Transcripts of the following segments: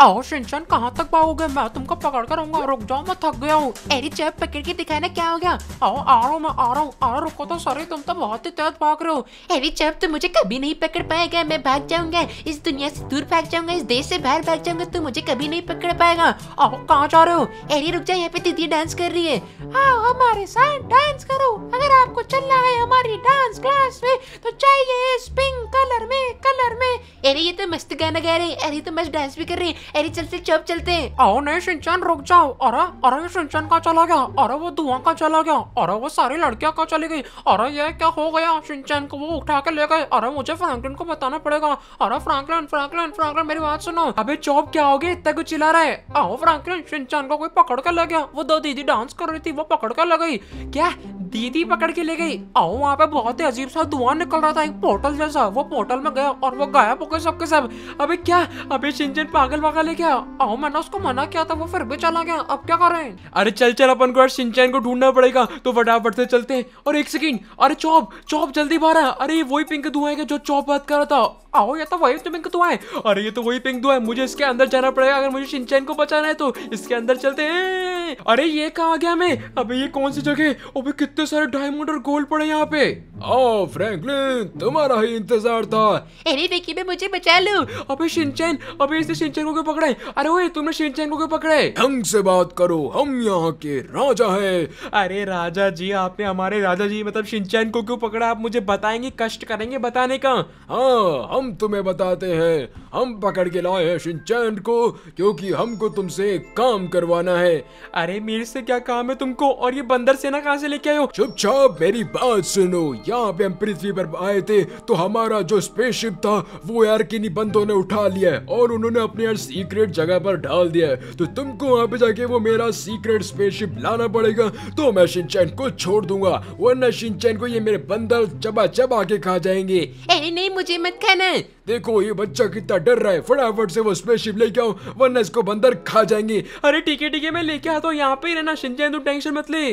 आओ शिनचैन कहाँ तक पाओगे मैं तुमको पकड़ कर आऊंगा रुक जाओ मैं थक गया हूँ एरी चैप पकड़ के दिखाए ना क्या हो गया आओ आ रहा हूँ मैं आ रहा हूँ आ रुको तो सॉरी तुम तो बहुत ही तेज भाग रहे हो एरी चेप तो मुझे कभी नहीं पकड़ पाएगा मैं भाग जाऊंगा इस दुनिया से दूर भाग जाऊंगा इस देश से बाहर भाग जाऊंगा तू मुझे कभी नहीं पकड़ पाएगा आओ कहाँ जा रहे हो एरी रुक जाए यहाँ पे दीदी डांस कर रही है आओ हमारे साथ डांस करो अगर आपको चलना है हमारी डांस क्लास में तो चाहिए इस पिंक कलर में कलर में अरे ये तो मस्त गाना गा रही है अरे तो मस्त डांस भी कर रही है अरे चल से चुप चलते हैं आओ नहीं सिंचन रुक जाओ अरे अरे ये सिंचन का चला गया अरे वो धुआं का चला गया अरे वो सारी लड़कियां का चली गई अरे ये क्या हो गया सिंचन को वो उठा के ले गए अरे मुझे फ्रैंकलिन को बताना पड़ेगा अरे फ्रैंकलिन फ्रैंकलिन फ्रैंकलिन मेरी बात सुनो अबे चौप क्या होगी इतना कुछ चिल्ला रहे आओ फ्रैंकलिन सिंचन को कोई पकड़ के ले गया वो दो दीदी डांस कर रही थी वो पकड़ के ले गई क्या दीदी पकड़ के ले गई आओ वहाँ पे बहुत ही अजीब सा धुआं निकल रहा था एक पोर्टल जैसा वो पोर्टल में गया और वो गायब हो गए सबके सब अबे क्या अबे सिंचन पागल पागल लगा ले गया आओ मैंने उसको मना किया था वो फिर भी चला गया अब क्या कर रहे हैं अरे चल चल अपन को सिंचैन को ढूंढना पड़ेगा तो फटाफट से चलते हैं और एक सेकंड अरे चौप चौप जल्दी बाहर है अरे वही पिंक धुआ है जो चौप बात कर रहा था आओ ये तो वही तो पिंक धुआ है अरे ये तो वही पिंक धुआ है मुझे इसके अंदर जाना पड़ेगा अगर मुझे सिंचैन को बचाना है तो इसके अंदर चलते हैं अरे ये कहा गया मैं अबे ये कौन सी जगह अबे कितने सारे डायमंड और गोल्ड पड़े यहाँ पे ओ फ्रैंकलिन तुम्हारा ही इंतजार था अरे विकी में मुझे बचा लो अबे शिनचैन अबे इसने शिनचैन को क्यों पकड़े अरे ओए तुमने शिनचैन को क्यों पकड़े ढंग से बात करो हम यहाँ के राजा हैं अरे राजा जी आपने हमारे राजा जी मतलब शिनचैन को क्यों पकड़ा आप मुझे बताएंगे कष्ट करेंगे बताने का हाँ हम तुम्हें बताते हैं हम पकड़ के लाए हैं शिनचैन को क्योंकि हमको तुमसे एक काम करवाना है अरे मेरे से क्या काम है तुमको और ये बंदर सेना कहाँ से लेके आयो चुपचाप मेरी बात सुनो यहाँ पे हम पृथ्वी पर आए थे तो हमारा जो स्पेसशिप था वो यार किन्हीं बंदों ने उठा लिया और उन्होंने अपने यार सीक्रेट जगह पर डाल दिया है तो तुमको वहाँ पे जाके वो मेरा सीक्रेट स्पेसशिप लाना पड़ेगा तो मैं शिनचैन को छोड़ दूंगा वरना शिनचैन को ये मेरे बंदर चबा चबा के खा जाएंगे अरे नहीं मुझे मत खाना देखो ये बच्चा कितना डर रहा है फटाफट से वो स्पेसशिप लेके आओ वरना इसको बंदर खा जाएंगे अरे ठीक है ठीक है मैं लेके आता हूँ यहाँ पे रहना शिनचैन तू टेंशन मत ले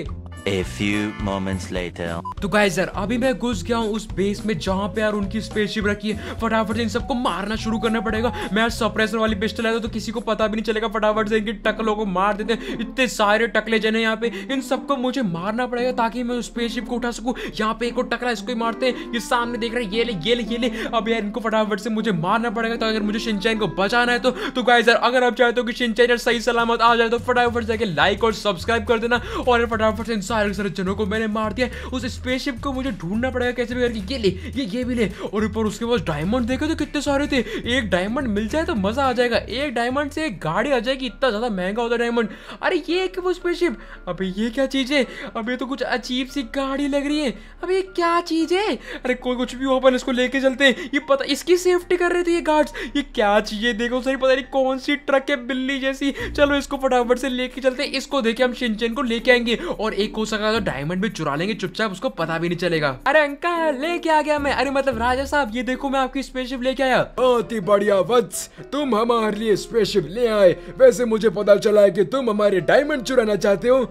A few moments later. तो गाइस यार अभी मैं घुस गया हूँ उस बेस में जहाँ पे यार उनकी स्पेसशिप रखी है फटाफट इन सबको मारना शुरू करना पड़ेगा मैं यार सप्रेसर वाली पिस्टल है तो किसी को पता भी नहीं चलेगा फटाफट से इनके टकलों को मार देते हैं इतने सारे टकले जने यहाँ पे इन सबको मुझे मारना पड़ेगा ताकि मैं उस स्पेसशिप को उठा सकूँ यहाँ पे एक और टकला इसको ही मारते हैं ये सामने देख रहे हैं ये ले ये ले ये ले अब यार इनको फटाफट से मुझे मारना पड़ेगा तो अगर मुझे सिंचाइन को बचाना है तो तो गाइस यार अगर आप चाहते हो कि सिंचाइन सही सलामत आ जाए तो फटाफट जाके लाइक और सब्सक्राइब कर देना और फटाफट से सारे सारे जनों को मैंने मार दिया उस स्पेसशिप को मुझे ढूंढना पड़ेगा कैसे भी ये ले ये ये भी ले और ऊपर उसके पास डायमंड देखे तो कितने सारे थे एक डायमंड मिल जाए तो मजा आ जाएगा एक डायमंड से एक गाड़ी आ जाएगी इतना ज़्यादा महंगा होता है डायमंड अरे ये एक वो स्पेसशिप अबे ये क्या चीज़ है अब ये तो कुछ अजीब सी गाड़ी लग रही है अब ये क्या चीज़ है अरे कोई कुछ भी हो अपन इसको लेके चलते हैं ये पता इसकी सेफ्टी कर रहे थे ये गार्ड्स ये क्या चीज़ है देखो सही पता नहीं कौन सी ट्रक है बिल्ली जैसी चलो इसको फटाफट से लेके चलते हैं इसको देखे हम शिनचैन को लेके आएंगे और एक हो सका तो डायमंड भी चुरा लेंगे चुपचाप उसको पता भी नहीं चलेगा अरे अंकल लेके आ गया मैं अरे मतलब राजा साहब ये देखो मैं आपकी स्पेसशिप लेके आया बहुत ही बढ़िया वत्स तुम हमारे लिए स्पेसशिप ले आए वैसे मुझे पता चला है की तुम हमारे डायमंड चुराना चाहते हो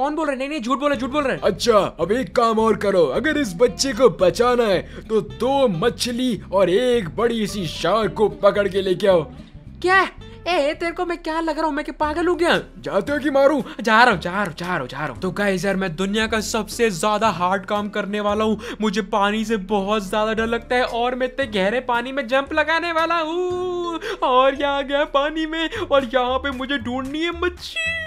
कौन बोल रहे नहीं झूठ बोल रहे झूठ बोल रहे अच्छा अब एक काम और करो अगर इस बच्चे को बचाना है तो दो मछली और एक बड़ी सी शार्क को पकड़ के लेके आओ क्या ए तेरे को मैं क्या लग रहा हूँ मैं कि पागल हो गया जाते हो कि मारू जा रहा हूँ जा रहा हूँ जा रहा हूँ जा रहा हूँ तो गाइस यार मैं दुनिया का सबसे ज्यादा हार्ड काम करने वाला हूँ मुझे पानी से बहुत ज्यादा डर लगता है और मैं इतने गहरे पानी में जंप लगाने वाला हूँ और यहाँ गया पानी में और यहाँ पे मुझे ढूंढनी है मच्छी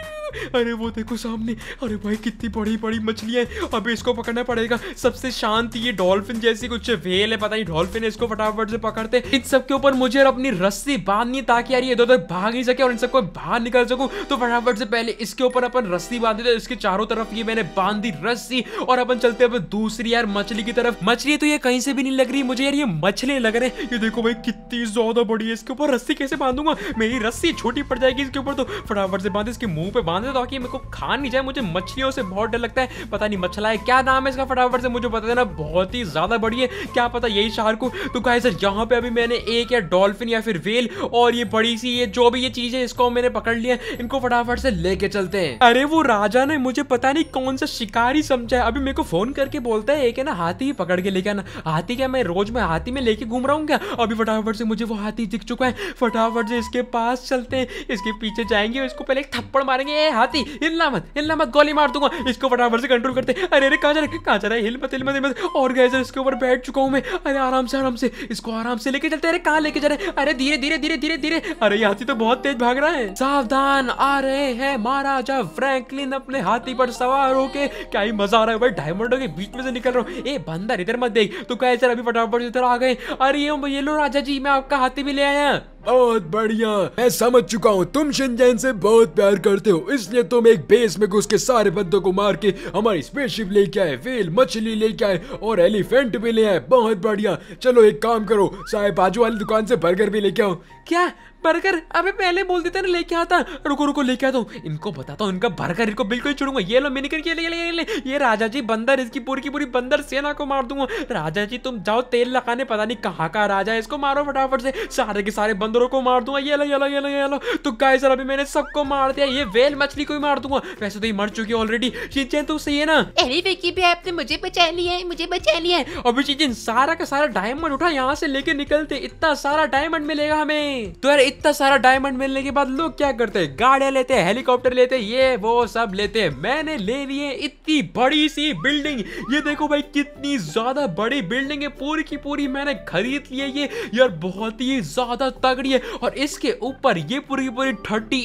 अरे वो देखो सामने अरे भाई कितनी बड़ी बड़ी मछलियां हैं अबे इसको पकड़ना पड़ेगा सबसे शांत ये डॉल्फिन जैसी कुछ वेल है पता नहीं डॉल्फिन इसको फटाफट से पकड़ते इन सबके ऊपर मुझे अपनी रस्सी बांधनी ताकि यार ये इधर उधर भाग ही सके और इन सबको बाहर निकल सकूं तो फटाफट से पहले इसके ऊपर अपन रस्सी बांध देते इसके चारों तरफ ये मैंने बांध दी रस्सी और अपन चलते अब दूसरी यार मछली की तरफ मछली तो ये कहीं से भी नहीं लग रही मुझे यार ये मछली लग रहे ये देखो भाई कितनी ज्यादा बड़ी है इसके ऊपर रस्सी कैसे बांधूंगा मेरी रस्सी छोटी पड़ जाएगी इसके ऊपर तो फटाफट से बांध इसके मुंह पे बांध ध्यान से तो कि मेरे को खा नहीं जाए मुझे मछलियों से बहुत डर लगता है पता नहीं मछला है क्या नाम है इसका फटाफट से मुझे बता देना बहुत ही ज़्यादा बड़ी है क्या पता यही शहर को तो कहा सर यहाँ पे अभी मैंने एक या डॉल्फिन या फिर वेल और ये बड़ी सी ये जो भी ये चीज़ है इसको मैंने पकड़ लिया इनको फटाफट से लेके चलते हैं अरे वो राजा ने मुझे पता नहीं कौन सा शिकारी समझा है अभी मेरे को फोन करके बोलता है एक है ना हाथी ही पकड़ के लेके आना हाथी क्या मैं रोज में हाथी में लेके घूम रहा हूँ क्या अभी फटाफट से मुझे वो हाथी दिख चुका है फटाफट से इसके पास चलते हैं इसके पीछे जाएंगे इसको पहले एक थप्पड़ मारेंगे ए हाथी हिलना मत हिलना मत गोली मार दूंगा इसको बराबर से कंट्रोल करते अरे अरे कहा जा रहे कहा जा रहा है हिल मत हिल मत हिल मत और गए इसके ऊपर बैठ चुका हूँ मैं अरे आराम से आराम से इसको आराम से लेके चलते अरे कहाँ लेके जा रहे अरे धीरे धीरे धीरे धीरे धीरे अरे हाथी तो बहुत तेज भाग रहा है सावधान आ रहे हैं महाराजा फ्रैंकलिन अपने हाथी पर सवार होके क्या ही मजा आ रहा है भाई डायमंड के बीच में से निकल रहा हूँ ए बंदर इधर मत देख तो कहे सर अभी फटाफट इधर आ गए अरे ये लो राजा जी मैं आपका हाथी भी ले आया बहुत बढ़िया मैं समझ चुका हूँ तुम शिंजैन से बहुत प्यार करते हो इसलिए तुम एक बेस में घुस के सारे बंदों को मार के हमारी स्पेसशिप लेके आए वेल मछली लेके आए और एलिफेंट भी ले आए बहुत बढ़िया चलो एक काम करो साहेब बाजू वाली दुकान से बर्गर भी लेके आओ क्या बर्गर अबे पहले बोल देता ना लेके आता रुको रुको लेके आता हूँ इनको बताता हूँ इनका बर्गर इनको बिल्कुल छोड़ूंगा ये लो मिनिकन के लिए ले, ले, ये राजा जी बंदर इसकी पूरी की पूरी बंदर सेना को मार दूंगा राजा जी तुम जाओ तेल लगाने पता नहीं कहाँ का राजा है इसको मारो फटाफट से सारे के सारे बंदरों को मार दूंगा ये लो ये लो ये लो ये लो तो गाय सर अभी मैंने सबको मार दिया ये वेल मछली को भी मार दूंगा वैसे तो ये मर चुकी है ऑलरेडी चीजें तो सही है ना अरे विकी भी आपने मुझे बचा लिया है मुझे बचा लिया है अभी चीजें सारा का सारा डायमंड उठा यहाँ से लेके निकलते इतना सारा डायमंड मिलेगा हमें तो यार इतना सारा डायमंड मिलने के बाद लोग क्या करते हैं गाड़ियां लेते हैं हेलीकॉप्टर लेते हैं ये वो सब लेते हैं मैंने ले लिए इतनी बड़ी सी बिल्डिंग ये देखो भाई कितनी ज्यादा बड़ी बिल्डिंग है पूरी की पूरी मैंने खरीद ली है ये यार बहुत ही ज्यादा तगड़ी है और इसके ऊपर ये पूरी की पूरी थर्टी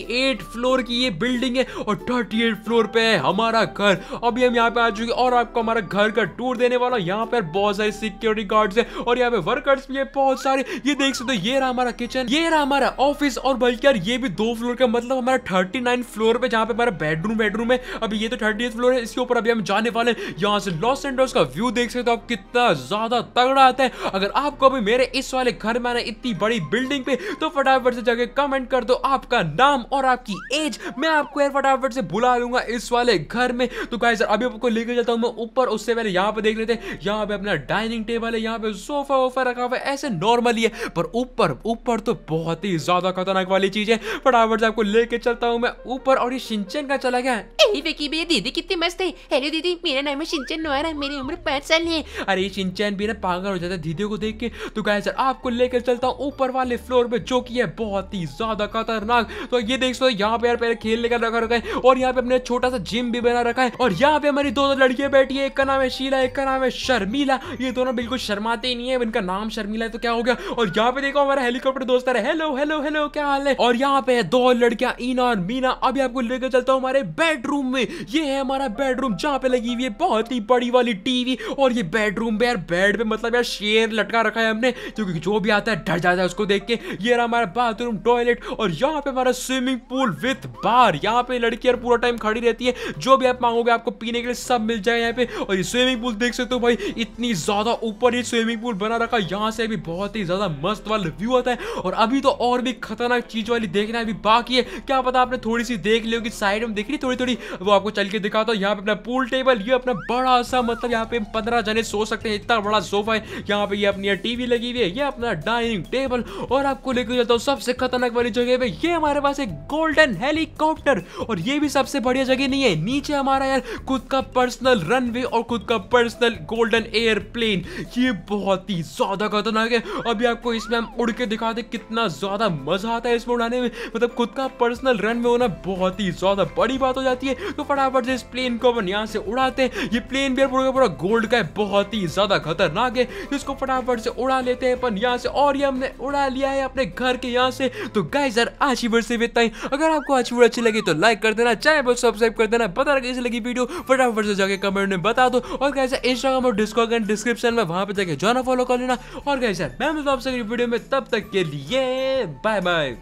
फ्लोर की ये बिल्डिंग है और थर्टी एट फ्लोर पे है हमारा घर अभी हम यहाँ पे आ चुके और आपको हमारा घर का टूर देने वाला यहाँ पर बहुत सारे सिक्योरिटी गार्ड्स है और यहाँ पे वर्कर्स भी है बहुत सारे ये देख सकते हो ये रहा हमारा किचन ये रहा हमारा ऑफिस और बल्कि यार ये भी दो फ्लोर का मतलब हमारा थर्टी नाइन फ्लोर पे जहाँ पे हमारा बेडरूम बेडरूम है अभी ये तो थर्टी फ्लोर है इसके ऊपर अभी हम जाने वाले हैं यहाँ से लॉस एंडोस का व्यू देख सकते हो आप कितना ज्यादा तगड़ा आता है अगर आपको अभी मेरे इस वाले घर में आना इतनी बड़ी बिल्डिंग पे तो फटाफट से जाके कमेंट कर दो आपका नाम और आपकी एज मैं आपको यार फटाफट से बुला लूंगा इस वाले घर में तो सर अभी आपको लेकर जाता हूँ मैं ऊपर उससे पहले यहाँ पे देख लेते हैं यहाँ पे अपना डाइनिंग टेबल है यहाँ पे सोफा वोफा रखा हुआ है ऐसे नॉर्मली है पर ऊपर ऊपर तो बहुत ही ज्यादा खतरनाक वाली चीज है फटाफट से आपको लेके चलता हूँ मैं ऊपर और ये सिंचन का चला गया दीदी कितनी मस्त है हेलो दीदी मेरा नाम है सिंचन नोर है मेरी उम्र पांच साल है अरे ये सिंचन भी ना पागल हो जाता है दीदी को देख के तो गाय सर आपको लेकर चलता हूँ ऊपर वाले फ्लोर पे जो की है बहुत ही ज्यादा खतरनाक तो ये देख सो यहाँ पे यार पहले खेलने का रखा रखा है और यहाँ पे हमने छोटा सा जिम भी बना रखा है और यहाँ पे हमारी दो लड़कियां बैठी है एक का नाम है शीला एक का नाम है शर्मिला ये दोनों बिल्कुल शर्माते ही नहीं है इनका नाम शर्मिला है तो क्या हो गया और यहाँ पे देखो हमारा हेलीकॉप्टर दोस्त है हेलो हेलो हेलो हेलो क्या हाल है और यहाँ पे दो लड़कियां ईना और मीना अभी आपको लेकर चलता हूँ हमारे बेडरूम में ये है हमारा बेडरूम जहाँ पे लगी हुई है बहुत ही बड़ी वाली टीवी और ये बेडरूम पे यार बेड पे मतलब यार शेर लटका रखा है हमने क्योंकि जो भी आता है डर जाता है उसको देख के ये रहा हमारा बाथरूम टॉयलेट और यहाँ पे हमारा स्विमिंग पूल विथ बार यहाँ पे लड़की यार पूरा टाइम खड़ी रहती है जो भी आप मांगोगे आपको पीने के लिए सब मिल जाएगा यहाँ पे और ये स्विमिंग पूल देख सकते हो भाई इतनी ज्यादा ऊपर ही स्विमिंग पूल बना रखा है यहाँ से भी बहुत ही ज्यादा मस्त वाला व्यू आता है और अभी तो और भी खतरनाक चीज वाली देखना अभी बाकी है क्या पता आपने थोड़ी सी देख ली होगी साइड में देख रही थोड़ी थोड़ी वो आपको चल के दिखाता हूँ यहाँ पे अपना पूल टेबल ये अपना बड़ा सा मतलब यहाँ पे पंद्रह जने सो सकते हैं इतना बड़ा सोफा है यहाँ पे ये अपनी टीवी लगी हुई है ये अपना डाइनिंग टेबल और आपको लेकर चलता हूँ सबसे खतरनाक वाली जगह पे ये हमारे पास एक गोल्डन हेलीकॉप्टर और ये भी सबसे बढ़िया जगह नहीं है नीचे हमारा यार खुद का पर्सनल रनवे और खुद का पर्सनल गोल्डन एयरप्लेन ये बहुत ही ज्यादा खतरनाक है अभी आपको इसमें हम उड़ के दिखा दे कितना ज्यादा मजा आता है इसमें उड़ाने में मतलब खुद का पर्सनल रन में होना बहुत ही ज़्यादा बड़ी बात हो जाती है तो फटाफट से इस प्लेन को अपन यहाँ से उड़ाते हैं ये प्लेन भी पूरा पूरा गोल्ड का है बहुत ही ज़्यादा खतरनाक है तो इसको फटाफट से उड़ा लेते हैं अपन यहाँ से और ये हमने उड़ा लिया है अपने घर के यहाँ से तो गाय सर आज ही से इतना अगर आपको आज अच्छी लगी तो लाइक कर देना चाहे बस सब्सक्राइब कर देना पता कैसी लगी वीडियो फटाफट से जाके कमेंट में बता दो और कैसे इंस्टाग्राम और डिस्कॉर्ड डिस्क्रिप्शन में वहां पर जाके जाना फॉलो कर लेना और कैसे मैं आपसे वीडियो में तब तक के लिए yeah Bye bye.